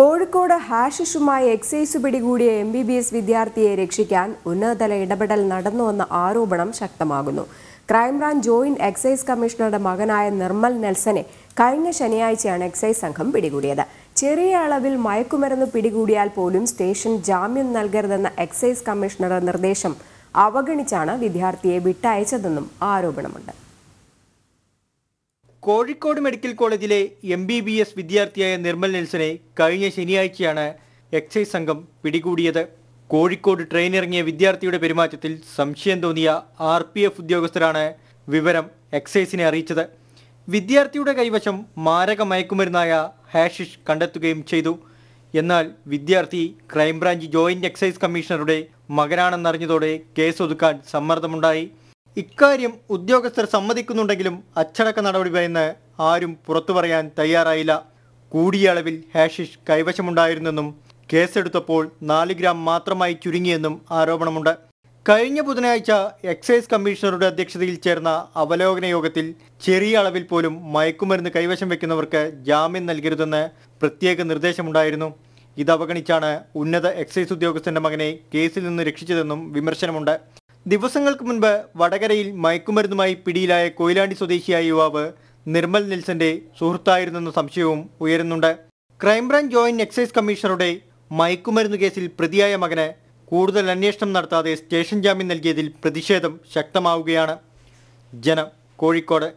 കോഴിക്കോട് ഹാഷിഷുമായി എക്സൈസ് പിടികൂടിയ M B B S വിദ്യാർത്ഥിയെ രക്ഷിക്കാൻ ഉന്നതതല ഇടപെടൽ നടന്നുവെന്ന ആരോപണം ശക്തമാകുന്നു ക്രൈംബ്രാഞ്ച് ജോയിന്റ് എക്സൈസ് കമ്മീഷണറുടെ മകനായ നിർമ്മൽ നെൽസനെ കഴിഞ്ഞ ശനിയാഴ്ചയാണ് എക്സൈസ് സംഘം പിടികൂടിയത് ചെറിയ അളവിൽ മയക്കുമരുന്ന് പിടികൂടിയാൽ പോലും സ്റ്റേഷൻ ജാമ്യം നൽകരുതെന്ന എക്സൈസ് കമ്മീഷണറുടെ നിർദ്ദേശം അവഗണിച്ചാണ് വിദ്യാർത്ഥിയെ വിട്ടയച്ചതെന്നും ആരോപണമുണ്ട് കോഴിക്കോട് മെഡിക്കൽ കോളേജിലെ എം ബി ബി എസ് വിദ്യാർത്ഥിയായ നിർമ്മൽ നെൽസനെ കഴിഞ്ഞ ശനിയാഴ്ചയാണ് എക്സൈസ് സംഘം പിടികൂടിയത് കോഴിക്കോട് ട്രെയിനിറങ്ങിയ വിദ്യാർത്ഥിയുടെ പെരുമാറ്റത്തിൽ സംശയം തോന്നിയ ആർ പി എഫ് ഉദ്യോഗസ്ഥരാണ് വിവരം എക്സൈസിനെ അറിയിച്ചത് വിദ്യാർത്ഥിയുടെ കൈവശം മാരക മയക്കുമരുന്നായ ഹാഷിഷ് കണ്ടെത്തുകയും ചെയ്തു എന്നാൽ വിദ്യാർത്ഥി ക്രൈംബ്രാഞ്ച് ജോയിന്റ് എക്സൈസ് കമ്മീഷണറുടെ മകനാണെന്നറിഞ്ഞതോടെ കേസ് ഒതുക്കാൻ സമ്മർദ്ദമുണ്ടായി ഇക്കാര്യം ഉദ്യോഗസ്ഥർ സമ്മതിക്കുന്നുണ്ടെങ്കിലും അച്ചടക്ക നടപടി ഭയന്ന് ആരും പുറത്തു പറയാൻ തയ്യാറായില്ല കൂടിയ അളവിൽ ഹാഷിഷ് കൈവശമുണ്ടായിരുന്നെന്നും കേസെടുത്തപ്പോൾ നാല് ഗ്രാം മാത്രമായി ചുരുങ്ങിയെന്നും ആരോപണമുണ്ട് കഴിഞ്ഞ ബുധനാഴ്ച എക്സൈസ് കമ്മീഷണറുടെ അധ്യക്ഷതയിൽ ചേർന്ന അവലോകന യോഗത്തിൽ ചെറിയ അളവിൽ പോലും മയക്കുമരുന്ന് കൈവശം വെക്കുന്നവർക്ക് ജാമ്യം നൽകരുതെന്ന് പ്രത്യേക നിർദ്ദേശമുണ്ടായിരുന്നു ഇതവഗണിച്ചാണ് ഉന്നത എക്സൈസ് ഉദ്യോഗസ്ഥന്റെ മകനെ കേസിൽ നിന്ന് രക്ഷിച്ചതെന്നും വിമർശനമുണ്ട് ദിവസങ്ങൾക്ക് മുൻപ് വടകരയിൽ മയക്കുമരുന്നുമായി പിടിയിലായ കൊയിലാണ്ടി സ്വദേശിയായ യുവാവ് നിർമ്മൽ നെൽസന്റെ സുഹൃത്തായിരുന്നെന്ന സംശയവും ഉയരുന്നുണ്ട് ക്രൈംബ്രാഞ്ച് ജോയിന്റ് എക്സൈസ് കമ്മീഷണറുടെ മയക്കുമരുന്ന് കേസിൽ പ്രതിയായ മകന് കൂടുതൽ അന്വേഷണം നടത്താതെ സ്റ്റേഷൻ ജാമ്യം നൽകിയതിൽ പ്രതിഷേധം ശക്തമാവുകയാണ് ജനം കോഴിക്കോട്